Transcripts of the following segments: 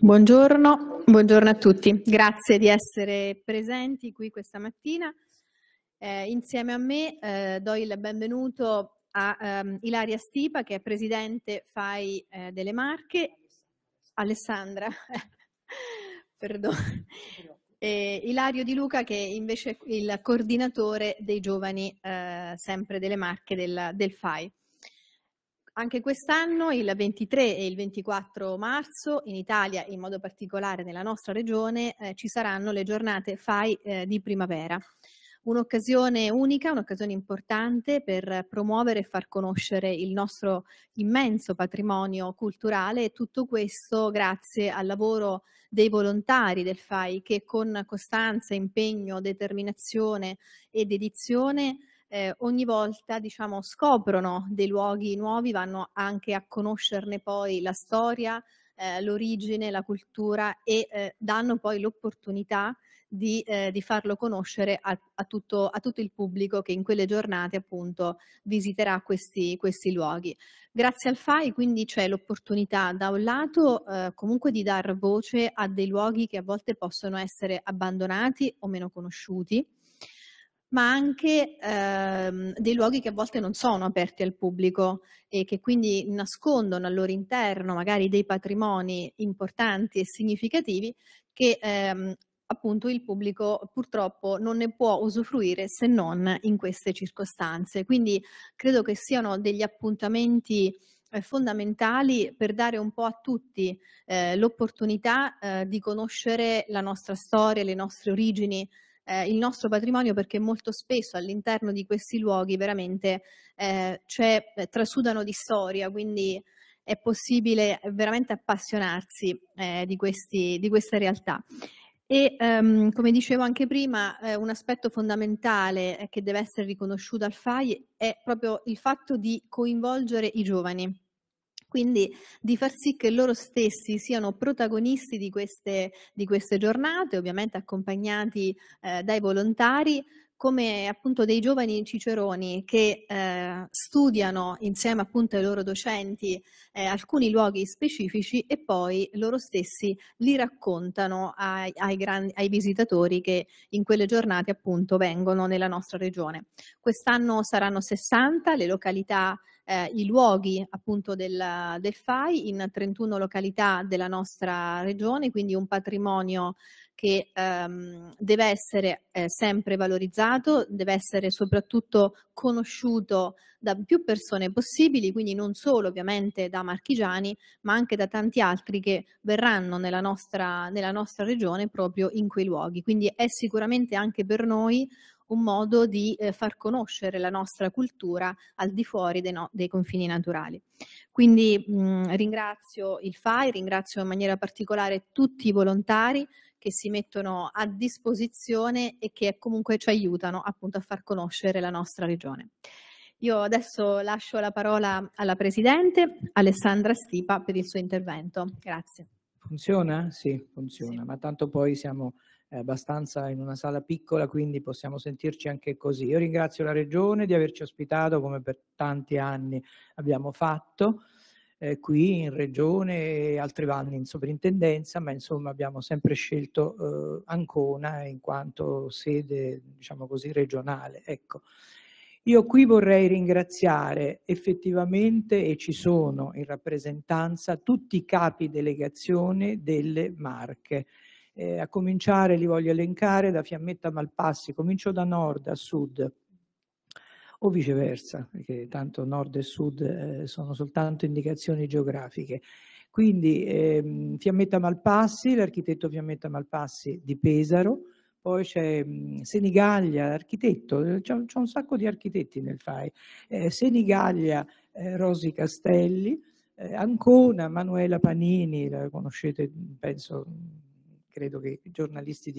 Buongiorno, buongiorno, a tutti. Grazie di essere presenti qui questa mattina. Eh, insieme a me eh, do il benvenuto a ehm, Ilaria Stipa, che è presidente FAI eh, delle Marche, Alessandra, perdono, e Ilario Di Luca, che è invece è il coordinatore dei giovani eh, sempre delle Marche del, del FAI. Anche quest'anno, il 23 e il 24 marzo, in Italia, in modo particolare nella nostra regione, eh, ci saranno le giornate FAI eh, di primavera. Un'occasione unica, un'occasione importante per promuovere e far conoscere il nostro immenso patrimonio culturale e tutto questo grazie al lavoro dei volontari del FAI che con costanza, impegno, determinazione e dedizione eh, ogni volta diciamo, scoprono dei luoghi nuovi, vanno anche a conoscerne poi la storia, eh, l'origine, la cultura e eh, danno poi l'opportunità di, eh, di farlo conoscere a, a, tutto, a, tutto, il pubblico che in quelle giornate appunto visiterà questi, questi luoghi. Grazie al FAI quindi c'è l'opportunità da un lato eh, comunque di dar voce a dei luoghi che a volte possono essere abbandonati o meno conosciuti, ma anche ehm, dei luoghi che a volte non sono aperti al pubblico e che quindi nascondono al loro interno magari dei patrimoni importanti e significativi che ehm, appunto il pubblico purtroppo non ne può usufruire se non in queste circostanze. Quindi credo che siano degli appuntamenti eh, fondamentali per dare un po' a tutti eh, l'opportunità eh, di conoscere la nostra storia, le nostre origini, eh, il nostro patrimonio perché molto spesso all'interno di questi luoghi veramente eh, eh trasudano di storia, quindi è possibile veramente appassionarsi eh, di, questi, di questa realtà. E um, come dicevo anche prima, eh, un aspetto fondamentale eh, che deve essere riconosciuto al FAI è proprio il fatto di coinvolgere i giovani. Quindi di far sì che loro stessi siano protagonisti di queste, di queste giornate, ovviamente accompagnati eh, dai volontari, come appunto dei giovani ciceroni che eh, studiano insieme appunto ai loro docenti eh, alcuni luoghi specifici e poi loro stessi li raccontano ai, ai, grandi, ai, visitatori che in quelle giornate appunto vengono nella nostra regione. Quest'anno saranno 60 le località eh, i luoghi appunto del, del, FAI in 31 località della nostra regione, quindi un patrimonio che ehm, deve essere eh, sempre valorizzato, deve essere soprattutto conosciuto da più persone possibili, quindi non solo ovviamente da marchigiani, ma anche da tanti altri che verranno nella nostra, nella nostra regione proprio in quei luoghi. Quindi è sicuramente anche per noi un modo di eh, far conoscere la nostra cultura al di fuori dei, no, dei confini naturali. Quindi mh, mm, ringrazio il FAI, ringrazio in maniera particolare tutti i volontari che si mettono a disposizione e che comunque ci aiutano appunto a far conoscere la nostra regione. Io adesso lascio la parola alla Presidente Alessandra Stipa per il suo intervento. Grazie. Funziona? Sì, funziona, sì. ma tanto poi siamo è abbastanza in una sala piccola, quindi possiamo sentirci anche così. Io ringrazio la Regione di averci ospitato come per tanti anni abbiamo fatto. Eh, qui in regione e altri vanno in sovrintendenza, ma insomma abbiamo sempre scelto eh, Ancona in quanto sede, diciamo così, regionale. Ecco. Io qui vorrei ringraziare effettivamente, e ci sono in rappresentanza, tutti i capi delegazione delle Marche eh, a cominciare li voglio elencare da Fiammetta a Malpassi, comincio da nord a sud o viceversa, perché tanto nord e sud eh, sono soltanto indicazioni geografiche. Quindi ehm, Fiammetta Malpassi, l'architetto Fiammetta Malpassi di Pesaro, poi c'è mm, Senigallia, l'architetto, c'è, un sacco di architetti nel FAI, eh, Senigaglia, eh, Rosi Castelli, eh, Ancona, Manuela Panini, la conoscete penso credo che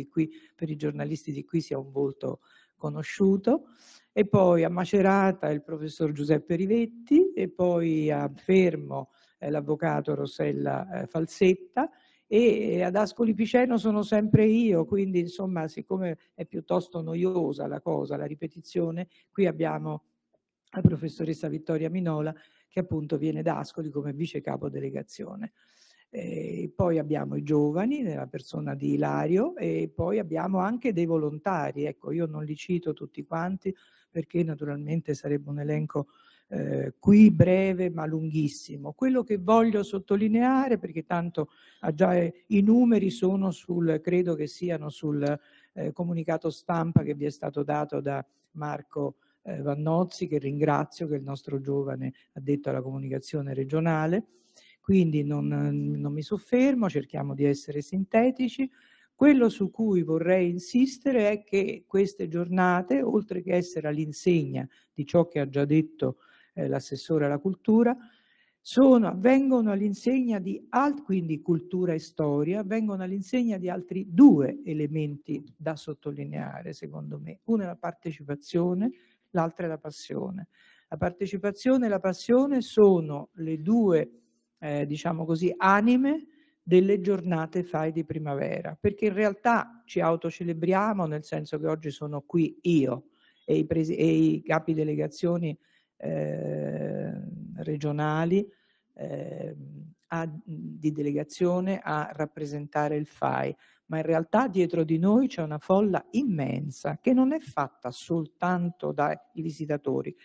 qui, per i giornalisti di qui sia un volto conosciuto, e poi a Macerata il professor Giuseppe Rivetti, e poi a Fermo eh, l'avvocato Rossella eh, Falsetta, e eh, ad Ascoli Piceno sono sempre io, quindi insomma siccome è piuttosto noiosa la cosa, la ripetizione, qui abbiamo la professoressa Vittoria Minola che appunto viene da Ascoli come vice capo delegazione. Eh, poi abbiamo i giovani nella persona di Ilario e poi abbiamo anche dei volontari. Ecco, io non li cito tutti quanti perché naturalmente sarebbe un elenco eh, qui breve ma lunghissimo. Quello che voglio sottolineare, perché tanto ah, già, eh, i numeri sono sul, credo che siano sul eh, comunicato stampa che vi è stato dato da Marco eh, Vannozzi, che ringrazio, che è il nostro giovane addetto alla comunicazione regionale quindi non, non mi soffermo, cerchiamo di essere sintetici. Quello su cui vorrei insistere è che queste giornate, oltre che essere all'insegna di ciò che ha già detto eh, l'assessore alla cultura, sono, vengono all'insegna di alt, quindi cultura e storia, vengono all'insegna di altri due elementi da sottolineare, secondo me. Uno è la partecipazione, l'altro è la passione. La partecipazione e la passione sono le due eh, diciamo così, anime delle giornate fai di primavera, perché in realtà ci autocelebriamo nel senso che oggi sono qui io e i, presi- e i capi delegazioni eh, regionali eh, a, di delegazione a rappresentare il FAI, ma in realtà dietro di noi c'è una folla immensa che non è fatta soltanto dai visitatori,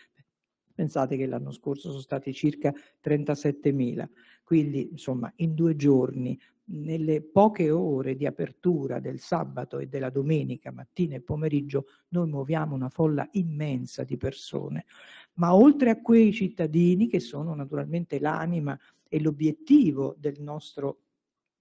Pensate che l'anno scorso sono stati circa 37.000, quindi insomma in due giorni, nelle poche ore di apertura del sabato e della domenica, mattina e pomeriggio, noi muoviamo una folla immensa di persone, ma oltre a quei cittadini che sono naturalmente l'anima e l'obiettivo del nostro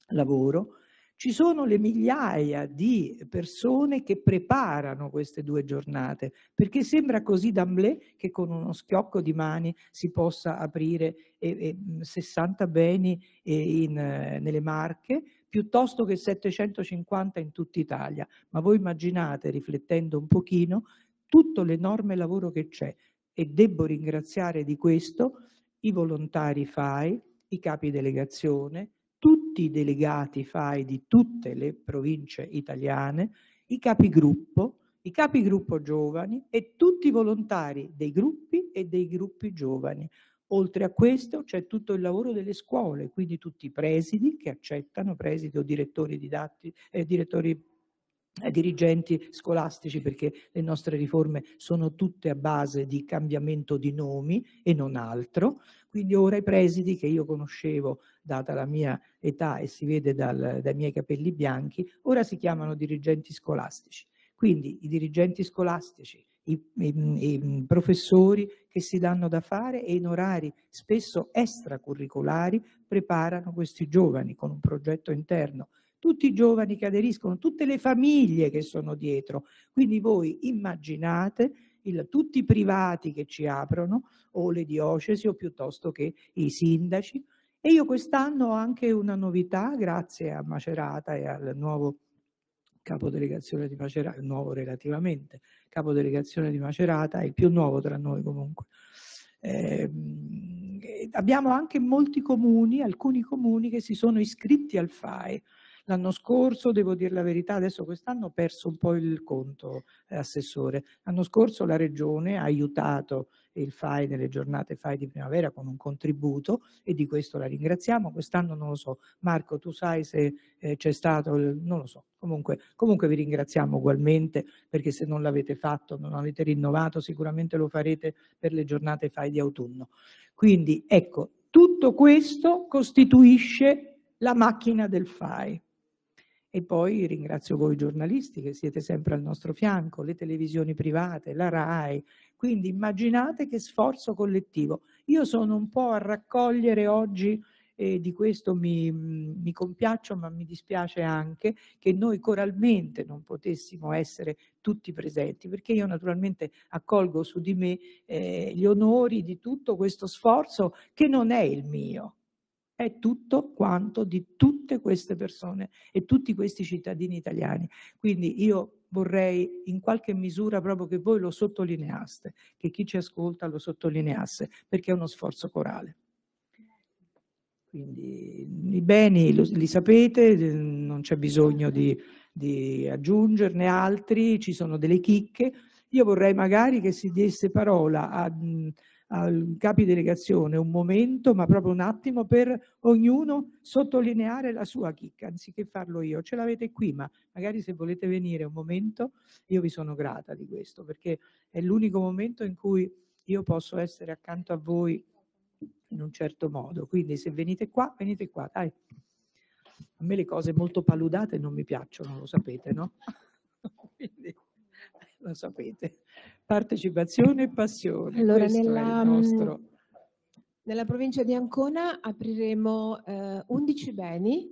lavoro, ci sono le migliaia di persone che preparano queste due giornate, perché sembra così d'amblè che con uno schiocco di mani si possa aprire eh, eh, 60 beni eh, in, nelle Marche, piuttosto che 750 in tutta Italia. Ma voi immaginate, riflettendo un pochino, tutto l'enorme lavoro che c'è e devo ringraziare di questo i volontari FAI, i capi delegazione, tutti i delegati FAI di tutte le province italiane, i capigruppo, i capigruppo giovani e tutti i volontari dei gruppi e dei gruppi giovani. Oltre a questo c'è tutto il lavoro delle scuole, quindi tutti i presidi che accettano, presidi o direttori, didatti, eh, direttori eh, dirigenti scolastici perché le nostre riforme sono tutte a base di cambiamento di nomi e non altro, quindi ora i presidi che io conoscevo data la mia età e si vede dal, dai miei capelli bianchi, ora si chiamano dirigenti scolastici. Quindi i dirigenti scolastici, i, i, i professori che si danno da fare e in orari spesso extracurricolari preparano questi giovani con un progetto interno tutti i giovani che aderiscono, tutte le famiglie che sono dietro. Quindi voi immaginate il, tutti i privati che ci aprono, o le diocesi, o piuttosto che i sindaci. E io quest'anno ho anche una novità, grazie a Macerata e al nuovo capodelegazione di Macerata, nuovo relativamente, capodelegazione di Macerata, è il più nuovo tra noi comunque. Eh, abbiamo anche molti comuni, alcuni comuni che si sono iscritti al FAE, L'anno scorso, devo dire la verità, adesso quest'anno ho perso un po' il conto, eh, Assessore. L'anno scorso la Regione ha aiutato il FAI nelle giornate FAI di primavera con un contributo e di questo la ringraziamo. Quest'anno non lo so. Marco, tu sai se eh, c'è stato, il, non lo so. Comunque, comunque vi ringraziamo ugualmente perché se non l'avete fatto, non avete rinnovato, sicuramente lo farete per le giornate FAI di autunno. Quindi ecco, tutto questo costituisce la macchina del FAI. E poi ringrazio voi giornalisti che siete sempre al nostro fianco, le televisioni private, la RAI. Quindi immaginate che sforzo collettivo. Io sono un po' a raccogliere oggi e di questo mi, mi, compiaccio, ma mi dispiace anche che noi coralmente non potessimo essere tutti presenti, perché io naturalmente accolgo su di me eh, gli onori di tutto questo sforzo che non è il mio, è tutto quanto di tutte queste persone e tutti questi cittadini italiani. Quindi io vorrei in qualche misura proprio che voi lo sottolineaste, che chi ci ascolta lo sottolineasse, perché è uno sforzo corale. Quindi i beni lo, li sapete, non c'è bisogno di, di aggiungerne altri, ci sono delle chicche. Io vorrei magari che si desse parola a al capi delegazione un momento, ma proprio un attimo, per ognuno sottolineare la sua chicca, anziché farlo io. Ce l'avete qui, ma magari se volete venire un momento, io vi sono grata di questo, perché è l'unico momento in cui io posso essere accanto a voi in un certo modo. Quindi se venite qua, venite qua, dai. A me le cose molto paludate non mi piacciono, lo sapete, no? Quindi, eh, lo sapete partecipazione e passione. Allora, nella, mm, nostro... nella, provincia di Ancona apriremo eh, 11 beni,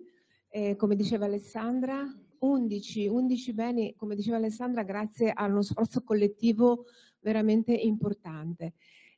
eh, come diceva Alessandra, 11, 11 beni, come diceva Alessandra, grazie a uno sforzo collettivo veramente importante.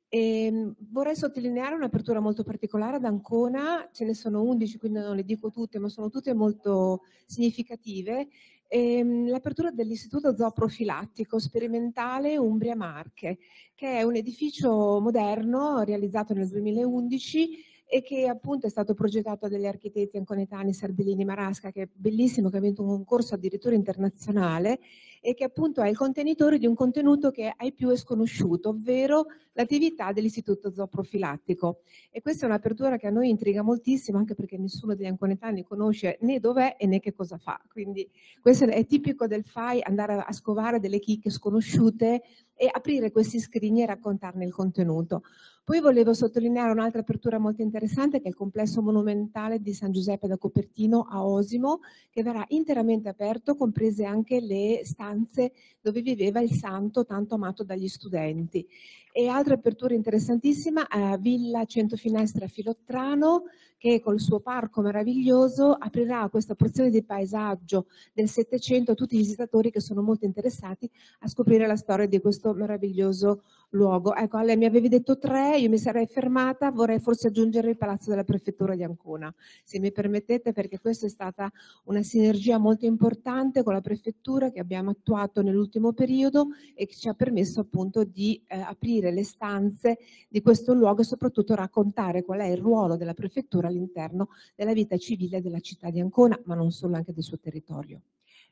E mm, vorrei sottolineare un'apertura molto particolare ad Ancona, ce ne sono 11, quindi non le dico tutte, ma sono tutte molto significative Ehm, l'apertura dell'Istituto Zooprofilattico Sperimentale Umbria Marche, che è un edificio moderno realizzato nel 2011 e che appunto è stato progettato dagli architetti anconetani Sardellini Marasca, che è bellissimo, che ha vinto un concorso addirittura internazionale e che appunto è il contenitore di un contenuto che ai più è sconosciuto, ovvero l'attività dell'istituto zooprofilattico. E questa è un'apertura che a noi intriga moltissimo, anche perché nessuno degli anconetani conosce né dov'è e né che cosa fa. Quindi questo è tipico del FAI, andare a scovare delle chicche sconosciute e aprire questi scrigni e raccontarne il contenuto. Poi volevo sottolineare un'altra apertura molto interessante che è il complesso monumentale di San Giuseppe da Copertino a Osimo che verrà interamente aperto, comprese anche le stanze dove viveva il santo tanto amato dagli studenti e altra apertura interessantissima è eh, Villa Finestre a Filottrano che col suo parco meraviglioso aprirà questa porzione di paesaggio del Settecento a tutti i visitatori che sono molto interessati a scoprire la storia di questo meraviglioso luogo. Ecco, Ale, mi avevi detto tre, io mi sarei fermata, vorrei forse aggiungere il Palazzo della Prefettura di Ancona, se mi permettete, perché questa è stata una sinergia molto importante con la Prefettura che abbiamo attuato nell'ultimo periodo e che ci ha permesso appunto di eh, aprire riempire le stanze di questo luogo e soprattutto raccontare qual è il ruolo della prefettura all'interno della vita civile della città di Ancona, ma non solo, anche del suo territorio.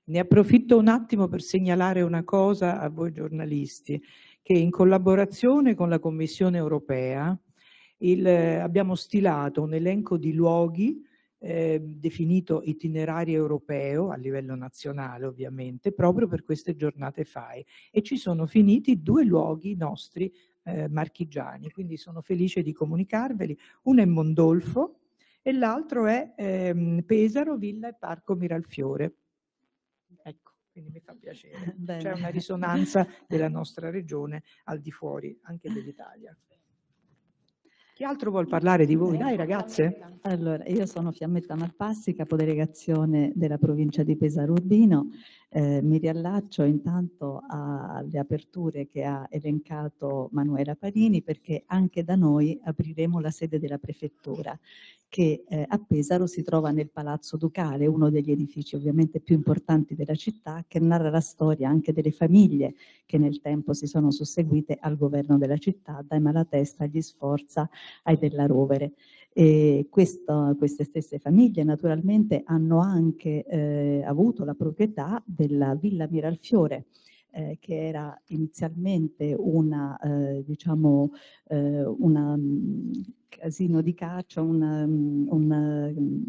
Ne approfitto un attimo per segnalare una cosa a voi giornalisti, che in collaborazione con la Commissione europea il, eh, abbiamo stilato un elenco di luoghi eh, definito itinerario europeo a livello nazionale ovviamente proprio per queste giornate FAI e ci sono finiti due luoghi nostri eh, marchigiani, quindi sono felice di comunicarveli. Uno è Mondolfo e l'altro è ehm, Pesaro, Villa e Parco Miralfiore. Ecco, quindi mi fa piacere. Bene. C'è una risonanza della nostra regione al di fuori anche dell'Italia. Chi altro vuol parlare di voi? Dai ragazze. Allora, io sono Fiammetta Marpassi, capodelegazione della provincia di Pesaro Urbino eh, mi riallaccio intanto alle aperture che ha elencato Manuela Parini perché anche da noi apriremo la sede della prefettura che eh, a Pesaro si trova nel Palazzo Ducale, uno degli edifici ovviamente più importanti della città che narra la storia anche delle famiglie che nel tempo si sono susseguite al governo della città, dai Malatesta agli Sforza ai Della Rovere. E questo, queste stesse famiglie naturalmente hanno anche eh, avuto la proprietà della Villa Miralfiore, eh, che era inizialmente una, eh, diciamo, eh, una, um, casino di caccia, una, mm, una mm,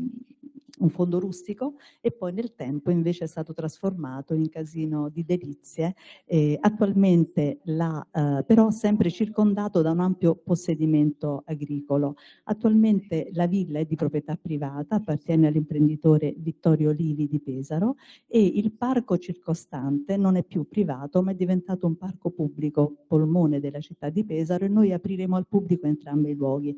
un fondo rustico e poi nel tempo invece è stato trasformato in casino di delizie, eh, attualmente la, eh, però sempre circondato da un ampio possedimento agricolo. Attualmente la villa è di proprietà privata, appartiene all'imprenditore Vittorio Livi di Pesaro e il parco circostante non è più privato ma è diventato un parco pubblico, polmone della città di Pesaro e noi apriremo al pubblico entrambi i luoghi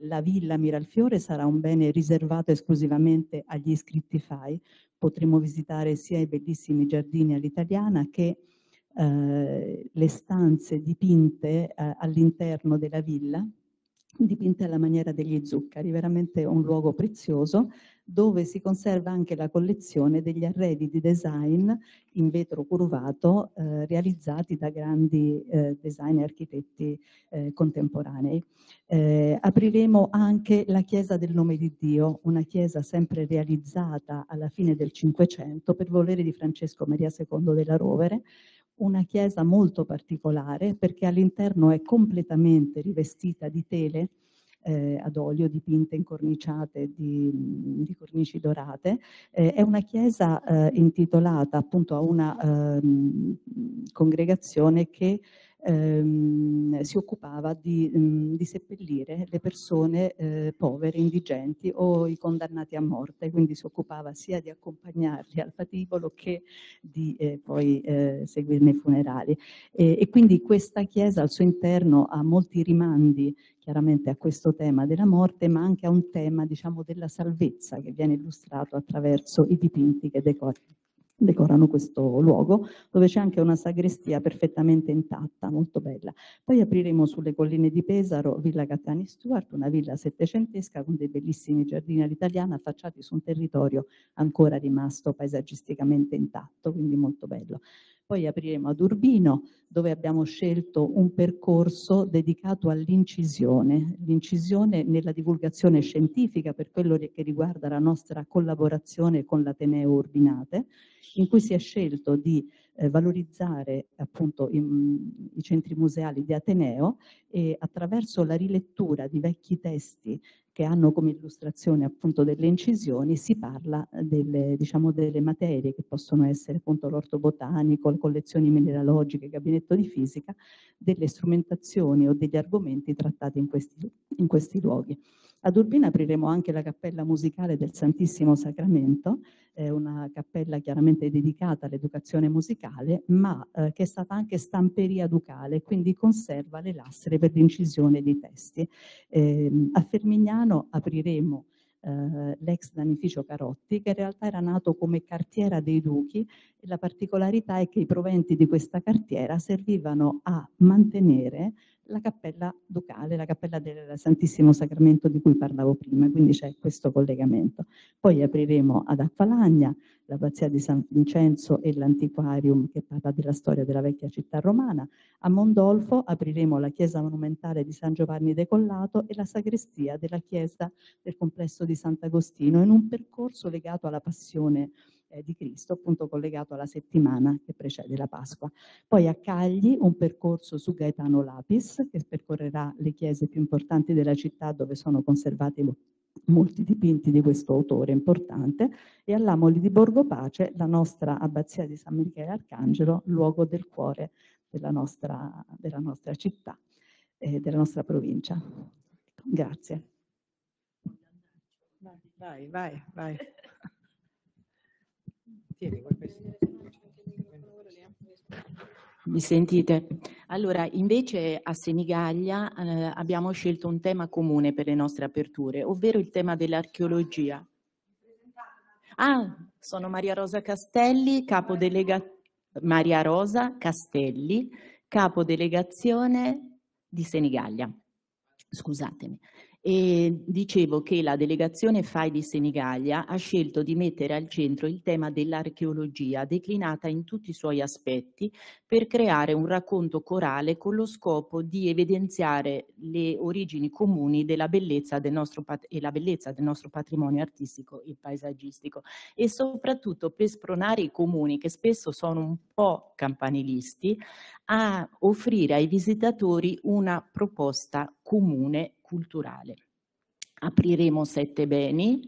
la villa Miralfiore sarà un bene riservato esclusivamente agli iscritti FAI. Potremo visitare sia i bellissimi giardini all'italiana che eh, le stanze dipinte eh, all'interno della villa, dipinte alla maniera degli zuccheri, veramente un luogo prezioso dove si conserva anche la collezione degli arredi di design in vetro curvato eh, realizzati da grandi eh, design e architetti eh, contemporanei. Eh, apriremo anche la Chiesa del Nome di Dio, una chiesa sempre realizzata alla fine del Cinquecento per volere di Francesco Maria II della Rovere, una chiesa molto particolare perché all'interno è completamente rivestita di tele eh, ad olio dipinte incorniciate di, mm, di cornici dorate. Eh, è una chiesa eh, intitolata appunto a una ehm, congregazione che ehm, si occupava di, mh, mm, di, seppellire le persone eh, povere, indigenti o i condannati a morte, quindi si occupava sia di accompagnarli al patibolo che di eh, poi eh, seguirne i funerali. E, e quindi questa chiesa al suo interno ha molti rimandi chiaramente a questo tema della morte, ma anche a un tema diciamo, della salvezza che viene illustrato attraverso i dipinti che decor decorano questo luogo, dove c'è anche una sagrestia perfettamente intatta, molto bella. Poi apriremo sulle colline di Pesaro Villa Cattani Stuart, una villa settecentesca con dei bellissimi giardini all'italiana affacciati su un territorio ancora rimasto paesaggisticamente intatto, quindi molto bello. Poi apriremo ad Urbino, dove abbiamo scelto un percorso dedicato all'incisione, l'incisione nella divulgazione scientifica per quello che riguarda la nostra collaborazione con l'Ateneo Urbinate, in cui si è scelto di eh, valorizzare appunto i, i centri museali di Ateneo e attraverso la rilettura di vecchi testi che hanno come illustrazione appunto delle incisioni, si parla eh, delle, diciamo, delle materie che possono essere appunto l'orto botanico, le collezioni mineralogiche, il gabinetto di fisica, delle strumentazioni o degli argomenti trattati in questi, in questi luoghi. Ad Urbina apriremo anche la cappella musicale del Santissimo Sacramento, è eh, una cappella chiaramente dedicata all'educazione musicale, ma eh, che è stata anche stamperia ducale, quindi conserva le lastre per l'incisione dei testi. Eh, a Fermignano Milano apriremo eh, l'ex danificio Carotti, che in realtà era nato come cartiera dei Duchi. La particolarità è che i proventi di questa cartiera servivano a mantenere la cappella ducale, la cappella del Santissimo Sacramento di cui parlavo prima, quindi c'è questo collegamento. Poi apriremo ad Acqualagna, l'abbazia di San Vincenzo e l'antiquarium che parla della storia della vecchia città romana. A Mondolfo apriremo la chiesa monumentale di San Giovanni Decollato e la sagrestia della chiesa del complesso di Sant'Agostino in un percorso legato alla passione eh, di Cristo, appunto collegato alla settimana che precede la Pasqua. Poi a Cagli un percorso su Gaetano Lapis, che percorrerà le chiese più importanti della città dove sono conservati molti dipinti di questo autore importante, e all'Amoli di Borgo Pace, la nostra abbazia di San Michele Arcangelo, luogo del cuore della nostra, della nostra città e eh, della nostra provincia. Grazie. Vai, vai, vai. Tieni, Mi sentite? Allora, invece a Senigallia eh, abbiamo scelto un tema comune per le nostre aperture, ovvero il tema dell'archeologia. Ah, sono Maria Rosa Castelli, capodelega... Maria Rosa Castelli, capodelegazione di Senigallia. Scusatemi. E dicevo che la delegazione FAI di Senigallia ha scelto di mettere al centro il tema dell'archeologia declinata in tutti i suoi aspetti per creare un racconto corale con lo scopo di evidenziare le origini comuni della bellezza del nostro, e la bellezza del nostro patrimonio artistico e paesaggistico e soprattutto per spronare i comuni che spesso sono un po' campanilisti a offrire ai visitatori una proposta comune culturale. Apriremo sette beni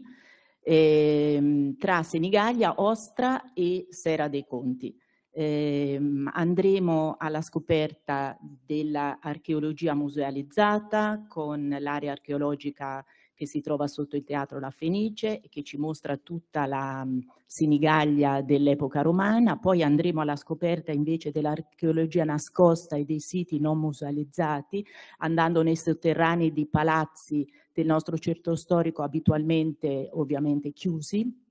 ehm, tra Senigallia, Ostra e Sera dei Conti. Ehm, andremo alla scoperta dell'archeologia musealizzata con l'area archeologica che si trova sotto il teatro La Fenice e che ci mostra tutta la mm, sinigaglia dell'epoca romana. Poi andremo alla scoperta invece dell'archeologia nascosta e dei siti non musealizzati, andando nei sotterranei di palazzi del nostro certo storico abitualmente ovviamente chiusi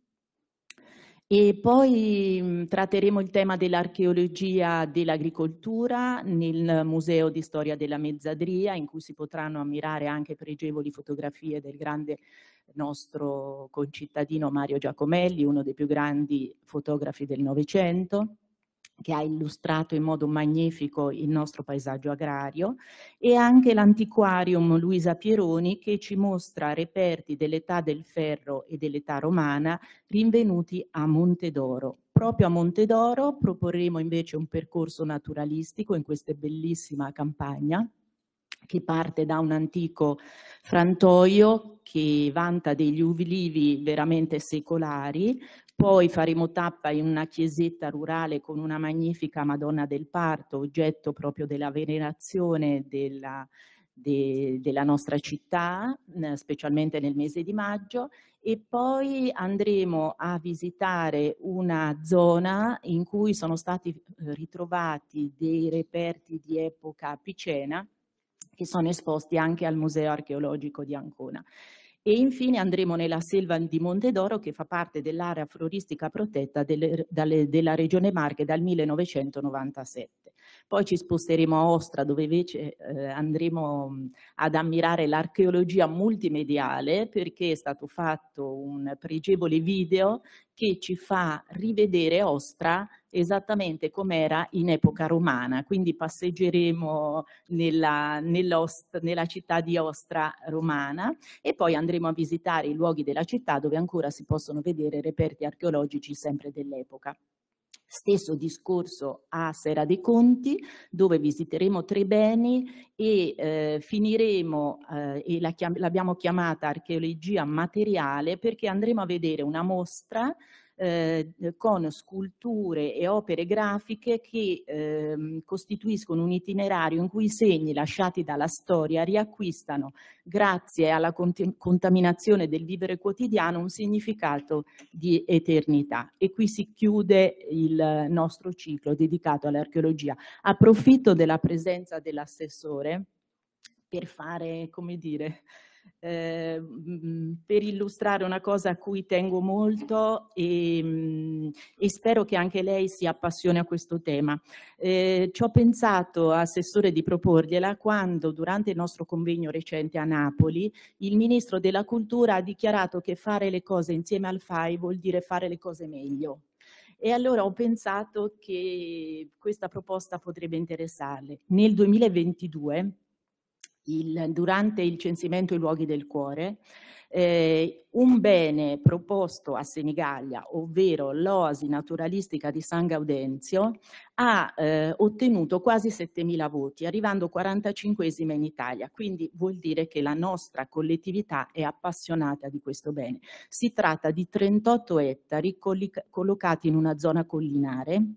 e poi mm, tratteremo il tema dell'archeologia dell'agricoltura nel Museo di Storia della Mezzadria, in cui si potranno ammirare anche pregevoli fotografie del grande nostro concittadino Mario Giacomelli, uno dei più grandi fotografi del Novecento che ha illustrato in modo magnifico il nostro paesaggio agrario, e anche l'antiquarium Luisa Pieroni che ci mostra reperti dell'età del ferro e dell'età romana rinvenuti a Montedoro. Proprio a Montedoro proporremo invece un percorso naturalistico in questa bellissima campagna che parte da un antico frantoio che vanta degli ulivi veramente secolari, poi faremo tappa in una chiesetta rurale con una magnifica Madonna del Parto, oggetto proprio della venerazione della, de, della nostra città, specialmente nel mese di maggio, e poi andremo a visitare una zona in cui sono stati ritrovati dei reperti di epoca picena, che sono esposti anche al Museo archeologico di Ancona. E infine andremo nella selva di Montedoro che fa parte dell'area floristica protetta delle, dalle, della regione Marche dal 1997. Poi ci sposteremo a Ostra dove invece eh, andremo mm, ad ammirare l'archeologia multimediale perché è stato fatto un pregevole video che ci fa rivedere Ostra esattamente come era in epoca romana, quindi passeggeremo nella, nella città di Ostra romana e poi andremo a visitare i luoghi della città dove ancora si possono vedere reperti archeologici sempre dell'epoca. Stesso discorso a Sera dei Conti, dove visiteremo tre beni e eh, finiremo, eh, e l'abbiamo la chiam chiamata archeologia materiale, perché andremo a vedere una mostra eh, con sculture e opere grafiche che ehm, costituiscono un itinerario in cui i segni lasciati dalla storia riacquistano, grazie alla contaminazione del vivere quotidiano, un significato di eternità. E qui si chiude il nostro ciclo dedicato all'archeologia. Approfitto della presenza dell'assessore per fare, come dire, Ehm, mhmm, per illustrare una cosa a cui tengo molto e, mhmm, e, spero che anche lei si appassioni a questo tema. Eh, ci ho pensato, Assessore, di proporgliela quando durante il nostro convegno recente a Napoli il Ministro della Cultura ha dichiarato che fare le cose insieme al FAI vuol dire fare le cose meglio. E allora ho pensato che questa proposta potrebbe interessarle. Nel 2022 il, durante il censimento i luoghi del cuore, eh, un bene proposto a Senigallia, ovvero l'oasi naturalistica di San Gaudenzio, ha eh, ottenuto quasi 7.000 voti, arrivando 45 in Italia, quindi vuol dire che la nostra collettività è appassionata di questo bene. Si tratta di 38 ettari collocati in una zona collinare,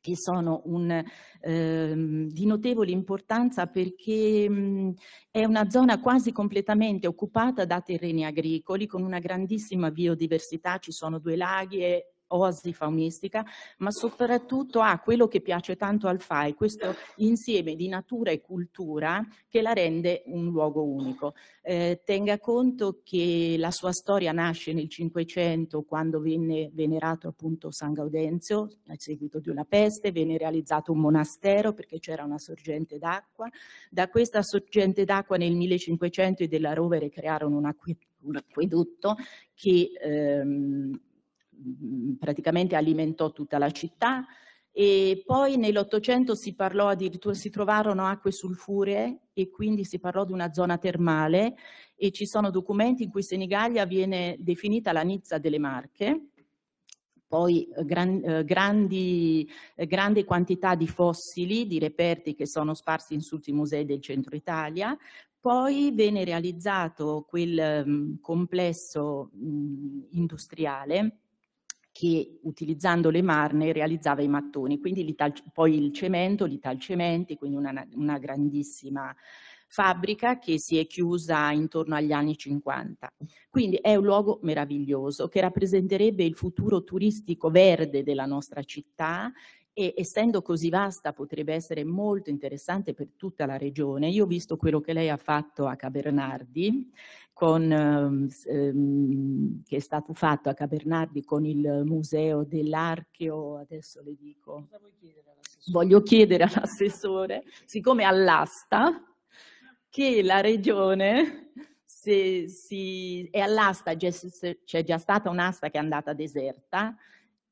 che sono un, eh, di notevole importanza perché mh, è una zona quasi completamente occupata da terreni agricoli con una grandissima biodiversità, ci sono due laghi e oasi faunistica, ma soprattutto ha quello che piace tanto al FAI, questo insieme di natura e cultura che la rende un luogo unico. Eh, tenga conto che la sua storia nasce nel Cinquecento, quando venne venerato appunto San Gaudenzio, a seguito di una peste, venne realizzato un monastero perché c'era una sorgente d'acqua. Da questa sorgente d'acqua nel 1500 i della Rovere crearono un acquedotto che ehm, praticamente alimentò tutta la città e poi nell'Ottocento si parlò addirittura, si trovarono acque sulfuree e quindi si parlò di una zona termale e ci sono documenti in cui Senigallia viene definita la Nizza delle Marche, poi eh, gran, eh, grandi, eh, grandi, quantità di fossili, di reperti che sono sparsi in tutti i musei del centro Italia, poi venne realizzato quel mh, complesso mh, industriale che utilizzando le marne realizzava i mattoni, quindi poi il cemento, l'italcementi, quindi una, una grandissima fabbrica che si è chiusa intorno agli anni 50. Quindi è un luogo meraviglioso che rappresenterebbe il futuro turistico verde della nostra città e essendo così vasta potrebbe essere molto interessante per tutta la regione. Io ho visto quello che lei ha fatto a Cabernardi, con, ehm, ehm, che è stato fatto a Cabernardi con il Museo dell'Archeo, adesso le dico, voglio chiedere all'assessore, siccome all'asta, che la regione se, si, è all'asta, c'è già stata un'asta che è andata deserta,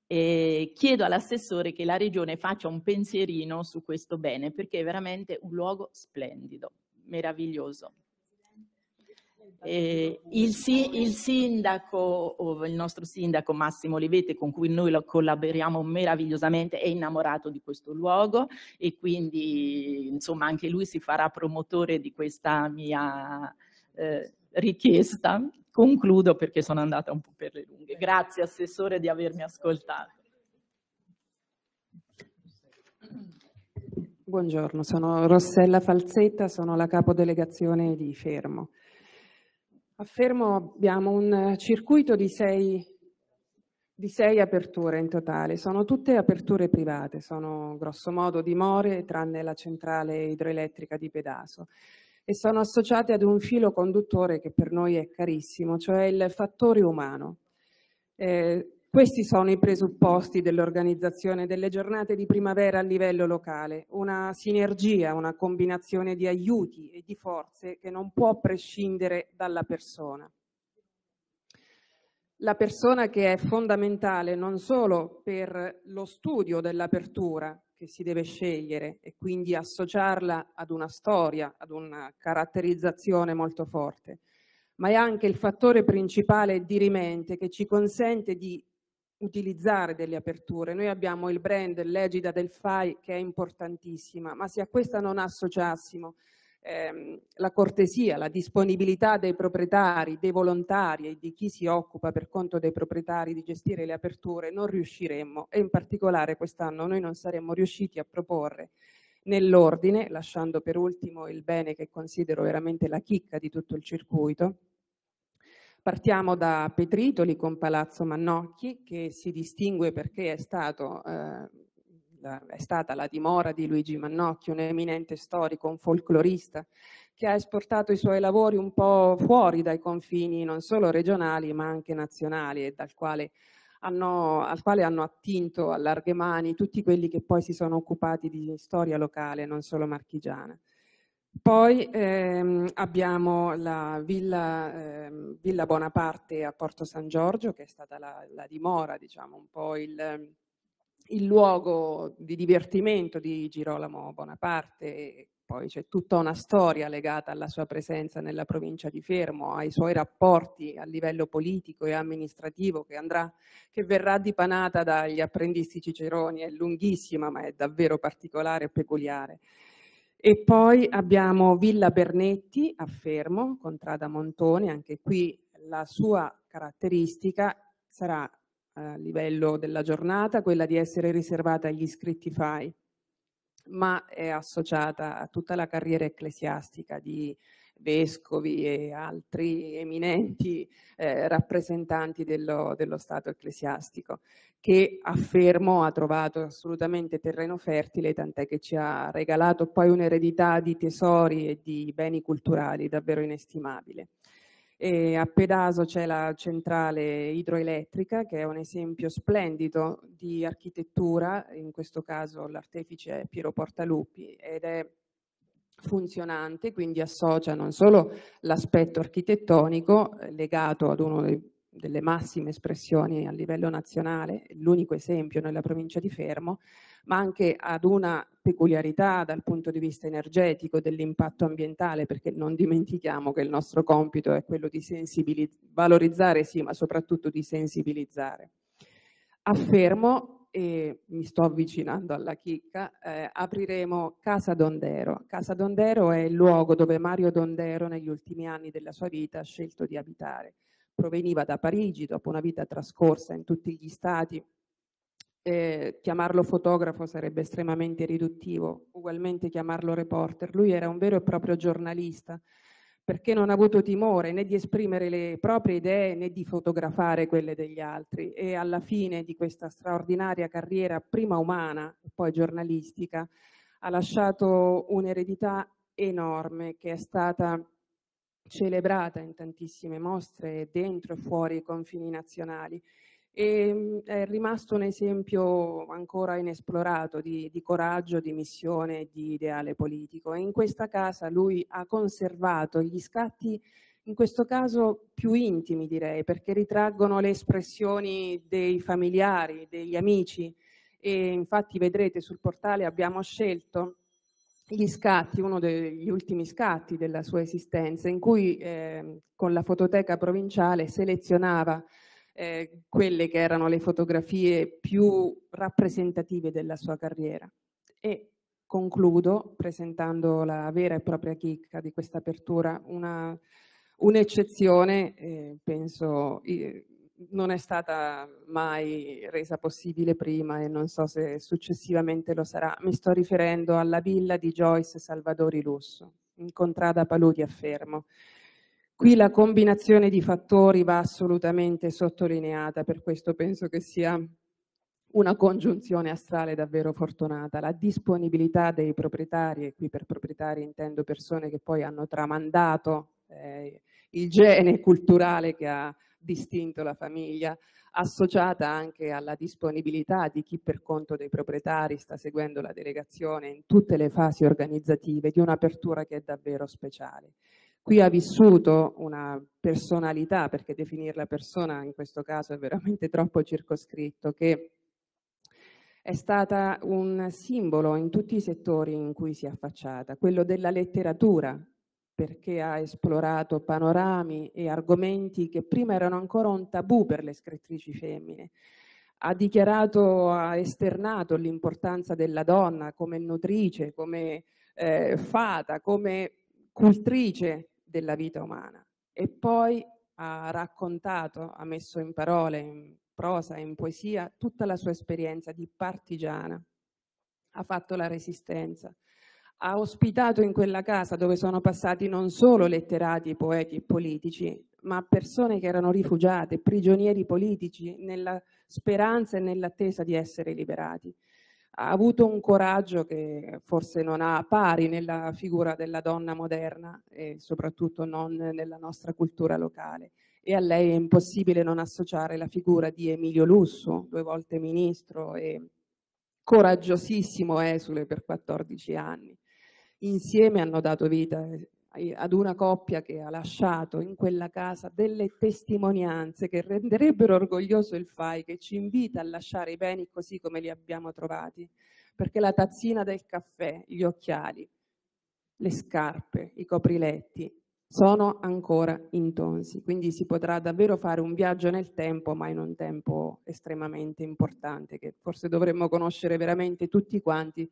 e chiedo all'assessore che la regione faccia un pensierino su questo bene, perché è veramente un luogo splendido, meraviglioso. Eh, il, si, il, sindaco, il nostro sindaco Massimo Levete, con cui noi collaboriamo meravigliosamente, è innamorato di questo luogo e quindi insomma anche lui si farà promotore di questa mia eh, richiesta. Concludo perché sono andata un po' per le lunghe. Grazie Assessore di avermi ascoltato. Buongiorno, sono Rossella Falzetta, sono la capodelegazione di Fermo. Affermo abbiamo un eh, circuito di sei, di sei aperture in totale, sono tutte aperture private, sono grossomodo dimore tranne la centrale idroelettrica di Pedaso e sono associate ad un filo conduttore che per noi è carissimo, cioè il fattore umano. Eh, questi sono i presupposti dell'organizzazione delle giornate di primavera a livello locale, una sinergia, una combinazione di aiuti e di forze che non può prescindere dalla persona. La persona che è fondamentale non solo per lo studio dell'apertura che si deve scegliere e quindi associarla ad una storia, ad una caratterizzazione molto forte, ma è anche il fattore principale e dirimente che ci consente di utilizzare delle aperture. Noi abbiamo il brand l'egida del FAI che è importantissima, ma se a questa non associassimo ehm, la cortesia, la disponibilità dei proprietari, dei volontari e di chi si occupa per conto dei proprietari di gestire le aperture, non riusciremmo e in particolare quest'anno noi non saremmo riusciti a proporre nell'ordine, lasciando per ultimo il bene che considero veramente la chicca di tutto il circuito, Partiamo da Petritoli con Palazzo Mannocchi, che si distingue perché è, stato, eh, è stata la dimora di Luigi Mannocchi, un eminente storico, un folclorista, che ha esportato i suoi lavori un po' fuori dai confini non solo regionali ma anche nazionali e dal quale hanno, al quale hanno attinto a larghe mani tutti quelli che poi si sono occupati di storia locale, non solo marchigiana. Poi ehm, abbiamo la villa, ehm, villa, Bonaparte a Porto San Giorgio, che è stata la, la dimora, diciamo, un po' il, il, luogo di divertimento di Girolamo Bonaparte. Poi c'è tutta una storia legata alla sua presenza nella provincia di Fermo, ai suoi rapporti a livello politico e amministrativo che, andrà, che verrà dipanata dagli apprendisti ciceroni. È lunghissima, ma è davvero particolare e peculiare. E poi abbiamo Villa Bernetti a Fermo, Contrada Montone, anche qui la sua caratteristica sarà eh, a livello della giornata quella di essere riservata agli iscritti FAI, ma è associata a tutta la carriera ecclesiastica di vescovi e altri eminenti eh, rappresentanti dello, dello Stato ecclesiastico, che affermo ha trovato assolutamente terreno fertile, tant'è che ci ha regalato poi un'eredità di tesori e di beni culturali davvero inestimabile. E a Pedaso c'è la centrale idroelettrica che è un esempio splendido di architettura, in questo caso l'artefice è Piero Portaluppi, ed è funzionante, quindi associa non solo l'aspetto architettonico eh, legato ad una delle massime espressioni a livello nazionale, l'unico esempio nella provincia di Fermo, ma anche ad una peculiarità dal punto di vista energetico dell'impatto ambientale, perché non dimentichiamo che il nostro compito è quello di sensibilizzare, valorizzare sì, ma soprattutto di sensibilizzare. A Fermo e mi sto avvicinando alla chicca, eh, apriremo Casa Dondero. Casa Dondero è il luogo dove Mario Dondero negli ultimi anni della sua vita ha scelto di abitare. Proveniva da Parigi dopo una vita trascorsa in tutti gli stati. Eh, chiamarlo fotografo sarebbe estremamente riduttivo, ugualmente chiamarlo reporter. Lui era un vero e proprio giornalista perché non ha avuto timore né di esprimere le proprie idee né di fotografare quelle degli altri e alla fine di questa straordinaria carriera, prima umana e poi giornalistica, ha lasciato un'eredità enorme che è stata celebrata in tantissime mostre dentro e fuori i confini nazionali e, mm, è rimasto un esempio ancora inesplorato di, di coraggio, di missione, di ideale politico. E in questa casa lui ha conservato gli scatti, in questo caso più intimi direi, perché ritraggono le espressioni dei familiari, degli amici. E infatti vedrete sul portale abbiamo scelto gli scatti, uno degli ultimi scatti della sua esistenza, in cui eh, con la fototeca provinciale selezionava eh, quelle che erano le fotografie più rappresentative della sua carriera. E concludo presentando la vera e propria chicca di questa apertura, una, un'eccezione, eh, penso... Eh, non è stata mai resa possibile prima e non so se successivamente lo sarà. Mi sto riferendo alla villa di Joyce Salvadori Lusso, in contrada Paludi a Fermo. Qui la combinazione di fattori va assolutamente sottolineata, per questo penso che sia una congiunzione astrale davvero fortunata, la disponibilità dei proprietari, e qui per proprietari intendo persone che poi hanno tramandato eh, il gene culturale che ha distinto la famiglia, associata anche alla disponibilità di chi per conto dei proprietari sta seguendo la delegazione in tutte le fasi organizzative di un'apertura che è davvero speciale qui ha vissuto una personalità, perché definirla persona in questo caso è veramente troppo circoscritto, che è stata un simbolo in tutti i settori in cui si è affacciata, quello della letteratura, perché ha esplorato panorami e argomenti che prima erano ancora un tabù per le scrittrici femmine. Ha dichiarato, ha esternato l'importanza della donna come nutrice, come eh, fata, come cultrice della vita umana. E poi ha raccontato, ha messo in parole, in prosa, in poesia, tutta la sua esperienza di partigiana. Ha fatto la resistenza. Ha ospitato in quella casa dove sono passati non solo letterati, poeti e politici, ma persone che erano rifugiate, prigionieri politici, nella speranza e nell'attesa di essere liberati ha avuto un coraggio che forse non ha pari nella figura della donna moderna e soprattutto non nella nostra cultura locale. E a lei è impossibile non associare la figura di Emilio Lusso, due volte ministro e coraggiosissimo esule eh, per 14 anni. Insieme hanno dato vita eh, ad una coppia che ha lasciato in quella casa delle testimonianze che renderebbero orgoglioso il FAI che ci invita a lasciare i beni così come li abbiamo trovati, perché la tazzina del caffè, gli occhiali, le scarpe, i copriletti sono ancora intonsi, quindi si potrà davvero fare un viaggio nel tempo, ma in un tempo estremamente importante che forse dovremmo conoscere veramente tutti quanti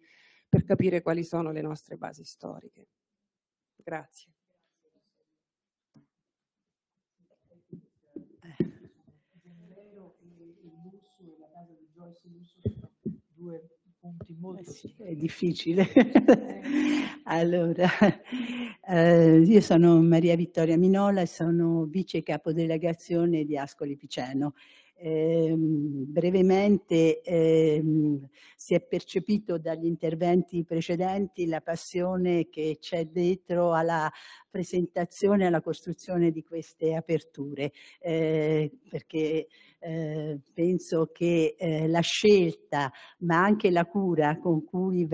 per capire quali sono le nostre basi storiche. Grazie. Due punti molto eh sì, è difficile. allora, eh, io sono Maria Vittoria Minola, e sono vice capo delegazione di Ascoli Piceno Ehm, brevemente ehm, si è percepito dagli interventi precedenti la passione che c'è dietro alla presentazione e alla costruzione di queste aperture, eh, perché eh, penso che eh, la scelta ma anche la cura con cui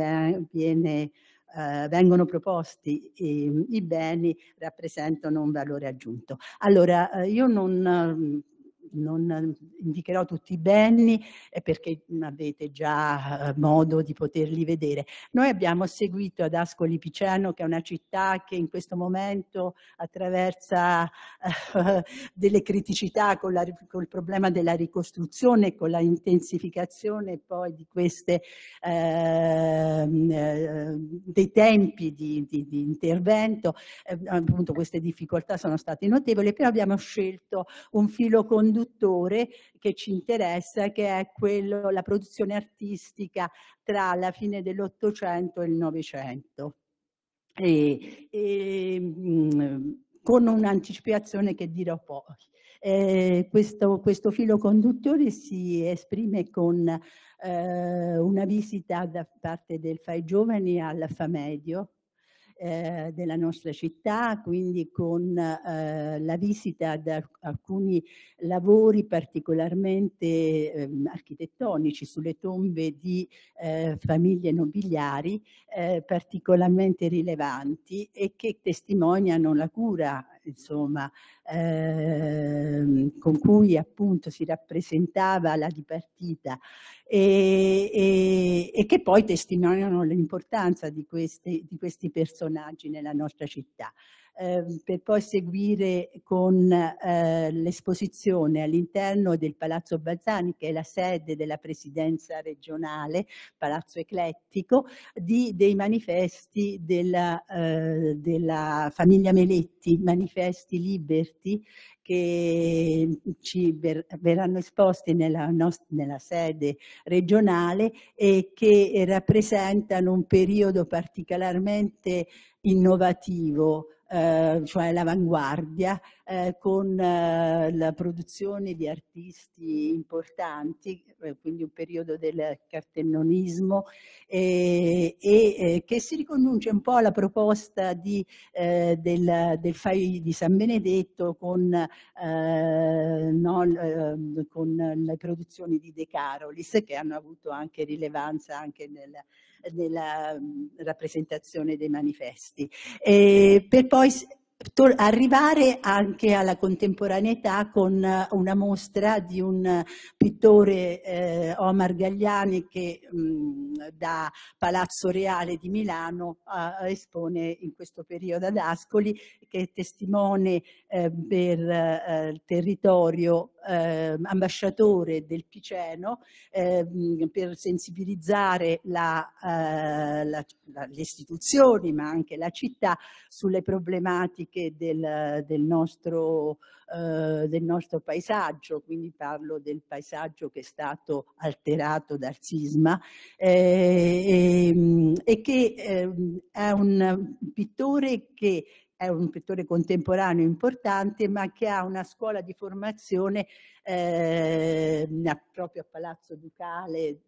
viene Uh, vengono proposti i, ehm, i, beni rappresentano un valore aggiunto. Allora, uh, io non, uh, non indicherò tutti i beni perché avete già eh, modo di poterli vedere. Noi abbiamo seguito ad Ascoli Piceno, che è una città che in questo momento attraversa eh, delle criticità con la, col problema della ricostruzione, con la intensificazione poi di queste, ehm, eh, dei tempi di, di, di intervento, eh, appunto queste difficoltà sono state notevoli, però abbiamo scelto un filo conduttore conduttore che ci interessa, che è quello, la produzione artistica tra la fine dell'Ottocento e il Novecento. E, e, mm, con un'anticipazione che dirò poi. Eh, questo, questo, filo conduttore si esprime con eh, una visita da parte del Fai Giovani al Medio, eh, della nostra città, quindi con eh, la visita ad alcuni lavori particolarmente eh, architettonici sulle tombe di eh, famiglie nobiliari eh, particolarmente rilevanti e che testimoniano la cura insomma, ehm, con cui appunto si rappresentava la dipartita e, e, e che poi testimoniano l'importanza di, di questi personaggi nella nostra città. Ehm, per poi seguire con eh, l'esposizione all'interno del Palazzo Balzani, che è la sede della presidenza regionale, Palazzo Eclettico, di, dei manifesti della, eh, della famiglia Meletti, manifesti liberti che ci ver verranno esposti nella, nella sede regionale e che rappresentano un periodo particolarmente innovativo eh, cioè l'avanguardia, eh, con eh, la produzione di artisti importanti, eh, quindi un periodo del cartellonismo, eh, e, e che si riconduce un po' alla proposta di, del, del FAI di San Benedetto con, no, ehm, con le produzioni di De Carolis, che hanno avuto anche rilevanza anche nel della mhmm, rappresentazione dei manifesti. E ehm, per poi arrivare anche alla contemporaneità con eh, una mostra di un eh, pittore eh, Omar Gagliani che mh, mm, da Palazzo Reale di Milano eh, espone in questo periodo ad Ascoli che è testimone eh, per eh, il territorio ambasciatore del Piceno mm, per sensibilizzare la, la, la, le istituzioni ma anche la città sulle problematiche specifiche del, del, nostro, eh, del, nostro, paesaggio, quindi parlo del paesaggio che è stato alterato dal sisma eh, e, ehm, e, che ehm, è un pittore che è un pittore contemporaneo importante, ma che ha una scuola di formazione eh, proprio a Palazzo Ducale,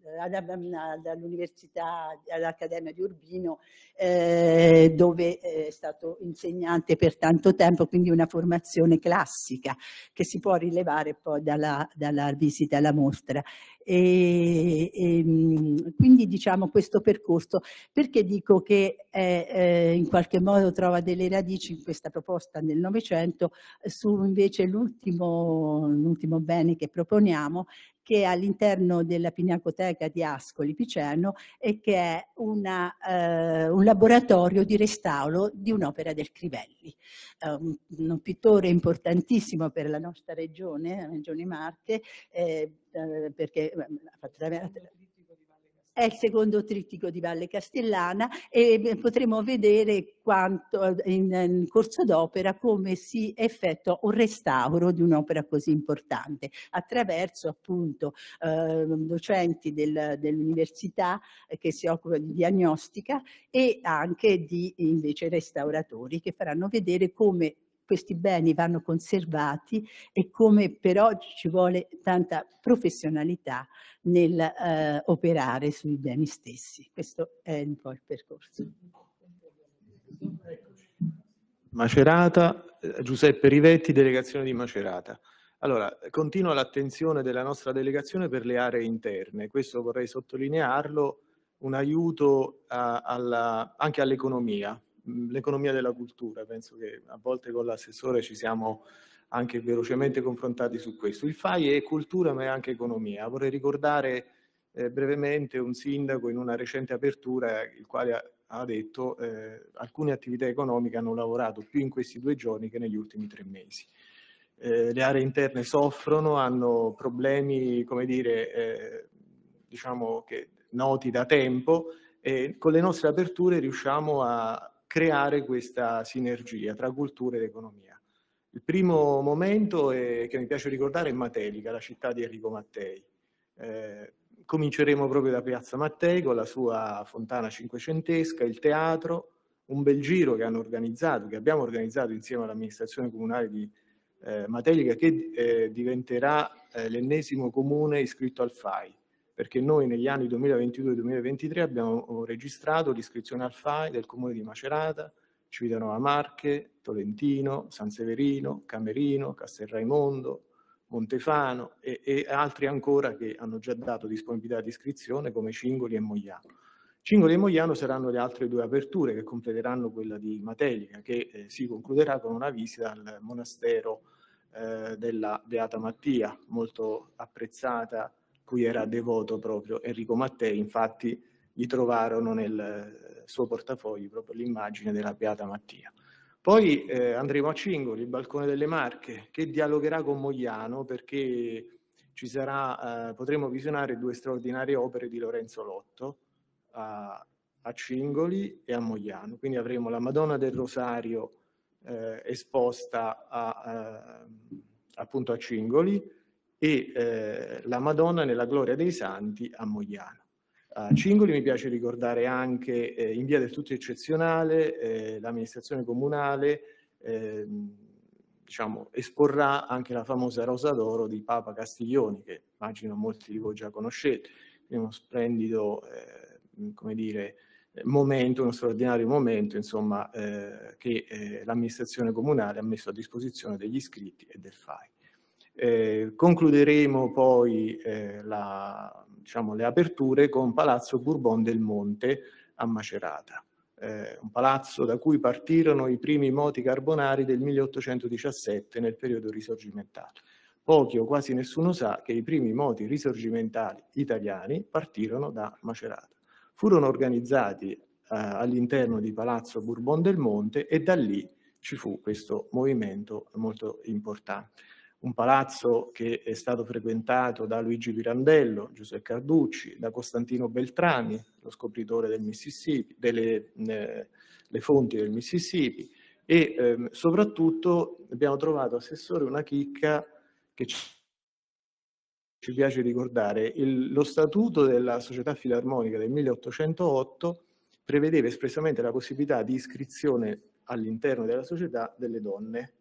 all'Università, all'Accademia di Urbino, eh, dove eh, è stato insegnante per tanto tempo, quindi una formazione classica che si può rilevare poi dalla, dalla visita alla mostra. E, e, quindi diciamo questo percorso, perché dico che è, eh, eh, in qualche modo trova delle radici in questa proposta del Novecento su invece l'ultimo bene che proponiamo che è all'interno della Pinacoteca di Ascoli Picerno e che è una, eh, un laboratorio di restauro di un'opera del Crivelli, eh, un, un, pittore importantissimo per la nostra regione, la regione Marte, eh, eh, perché eh, attraverso è il secondo trittico di Valle Castellana e eh, potremo vedere quanto, eh, in, in corso d'opera come si effettua un restauro di un'opera così importante attraverso appunto eh, docenti del, dell'università eh, che si occupano di diagnostica e anche di invece restauratori che faranno vedere come questi beni vanno conservati e come però ci vuole tanta professionalità nel eh, operare sui beni stessi. Questo è un po' il percorso. Macerata, eh, Giuseppe Rivetti, delegazione di Macerata. Allora, continua l'attenzione della nostra delegazione per le aree interne, questo vorrei sottolinearlo, un aiuto a, alla, anche all'economia, l'economia della cultura, penso che a volte con l'assessore ci siamo anche velocemente confrontati su questo. Il FAI è cultura ma è anche economia. Vorrei ricordare eh, brevemente un sindaco in una recente apertura il quale ha, ha detto eh, alcune attività economiche hanno lavorato più in questi due giorni che negli ultimi tre mesi. Eh, le aree interne soffrono, hanno problemi, come dire, eh, diciamo che noti da tempo e con le nostre aperture riusciamo a creare questa sinergia tra cultura ed economia. Il primo momento è, che mi piace ricordare è Matelica, la città di Enrico Mattei. Eh, cominceremo proprio da Piazza Mattei con la sua fontana cinquecentesca, il teatro, un bel giro che hanno organizzato, che abbiamo organizzato insieme all'amministrazione comunale di eh, Matelica, che eh, diventerà eh, l'ennesimo comune iscritto al FAI perché noi negli anni 2022-2023 abbiamo oh, registrato l'iscrizione al FAI del comune di Macerata, Civitanova Marche, Tolentino, San Severino, Camerino, Castel Raimondo, Montefano e, e, altri ancora che hanno già dato disponibilità di iscrizione come Cingoli e Mogliano. Cingoli e Mogliano saranno le altre due aperture che completeranno quella di Matelica che eh, si concluderà con una visita al monastero eh, della Beata Mattia, molto apprezzata cui era devoto proprio Enrico Mattei, infatti gli trovarono nel eh, suo portafoglio proprio l'immagine della Beata Mattia. Poi eh, andremo a Cingoli, il Balcone delle Marche, che dialogherà con Mogliano perché sarà, eh, potremo visionare due straordinarie opere di Lorenzo Lotto a, a, Cingoli e a Mogliano. Quindi avremo la Madonna del Rosario eh, esposta a, a, eh, appunto a Cingoli, e eh, la Madonna nella gloria dei Santi a Mogliano. A Cingoli mi piace ricordare anche eh, in via del tutto eccezionale eh, l'amministrazione comunale ehm, diciamo, esporrà anche la famosa rosa d'oro di Papa Castiglioni che immagino molti di voi già conoscete, è uno splendido eh, come dire, momento, uno straordinario momento insomma, eh, che eh, l'amministrazione comunale ha messo a disposizione degli iscritti e del FAI. Eh, concluderemo poi eh, la, diciamo, le aperture con Palazzo Bourbon del Monte a Macerata, eh, un palazzo da cui partirono i primi moti carbonari del 1817 nel periodo risorgimentale. Pochi o quasi nessuno sa che i primi moti risorgimentali italiani partirono da Macerata. Furono organizzati eh, all'interno di Palazzo Bourbon del Monte e da lì ci fu questo movimento molto importante un palazzo che è stato frequentato da Luigi Pirandello, Giuseppe Carducci, da Costantino Beltrami, lo scopritore del Mississippi, delle eh, fonti del Mississippi, e ehm, soprattutto abbiamo trovato, Assessore, una chicca che ci piace ricordare. Il, lo statuto della Società Filarmonica del 1808 prevedeva espressamente la possibilità di iscrizione all'interno della società delle donne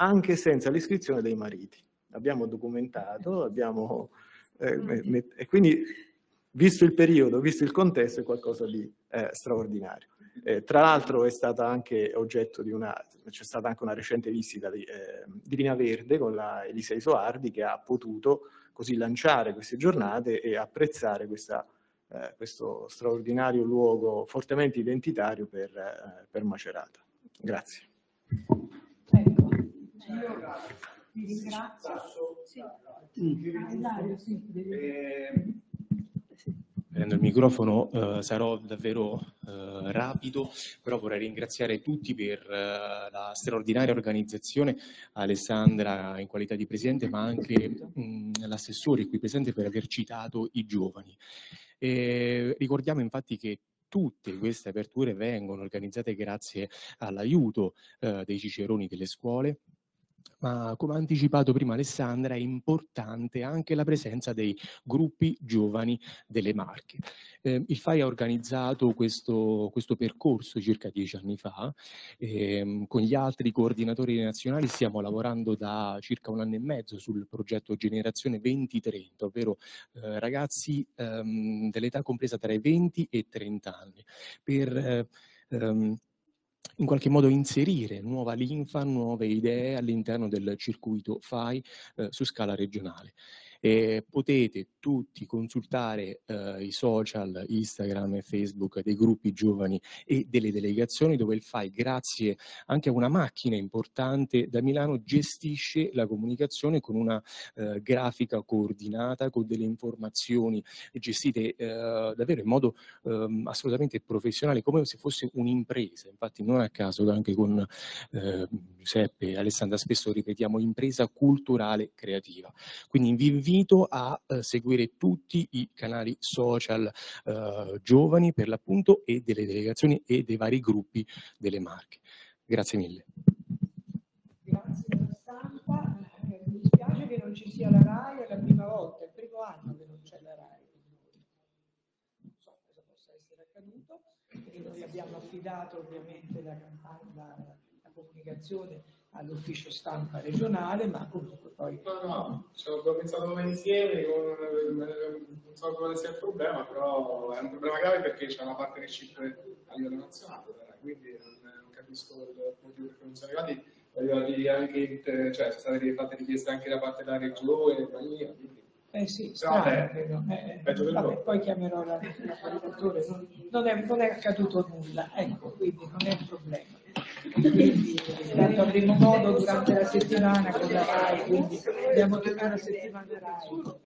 anche senza l'iscrizione dei mariti. Abbiamo documentato, abbiamo, eh, mm. e quindi visto il periodo, visto il contesto, è qualcosa di eh, straordinario. Eh, tra l'altro è stata anche oggetto di una, c'è stata anche una recente visita di, eh, di Vinaverde con la Elisa Isoardi che ha potuto così lanciare queste giornate e apprezzare questa, eh, questo straordinario luogo fortemente identitario per, eh, per Macerata. Grazie. Io vi ringrazio. Sì. Mm. Prendo il microfono, eh, sarò davvero eh, rapido, però vorrei ringraziare tutti per eh, la straordinaria organizzazione, Alessandra in qualità di presidente, ma anche l'assessore qui presente per aver citato i giovani. E ricordiamo infatti che tutte queste aperture vengono organizzate grazie all'aiuto eh, dei ciceroni delle scuole, ma come ha anticipato prima Alessandra, è importante anche la presenza dei gruppi giovani delle Marche. Eh, il FAI ha organizzato questo, questo percorso circa dieci anni fa, eh, con gli altri coordinatori nazionali stiamo lavorando da circa un anno e mezzo sul progetto Generazione 2030, ovvero eh, ragazzi ehm, dell'età compresa tra i 20 e i 30 anni, per, eh, ehm, in qualche modo inserire nuova linfa, nuove idee all'interno del circuito FAI eh, su scala regionale e potete tutti consultare eh, i social Instagram e Facebook dei gruppi giovani e delle delegazioni dove il FAI grazie anche a una macchina importante da Milano gestisce la comunicazione con una eh, grafica coordinata con delle informazioni gestite eh, davvero in modo ehm, assolutamente professionale come se fosse un'impresa infatti non a caso anche con eh, Giuseppe e Alessandra spesso ripetiamo impresa culturale creativa quindi vi invito invito a eh, seguire tutti i canali social eh, giovani per l'appunto e delle delegazioni e dei vari gruppi delle marche. Grazie mille. Grazie alla stampa, eh, mi dispiace che non ci sia la RAI, è la prima volta, è il primo anno che non c'è la RAI, non so cosa possa essere accaduto, e noi abbiamo affidato ovviamente la, campagna, la comunicazione all'ufficio stampa regionale, ma comunque poi... No, no, ci ho pensato insieme, non so quale sia il problema, però è un problema grave perché c'è una parte che cifre a livello nazionale, eh, quindi non, capisco il motivo per cui non sono arrivati, arrivati anche, cioè sono state fatte richieste anche da parte della regione, compagnia, quindi... Eh sì, strano, no, eh, eh, poi chiamerò la, la non, non, è, non è accaduto nulla, ecco, quindi non è un problema. Tanto avremo modo durante la settimana con la RAI, quindi dobbiamo tornare a settimana RAI.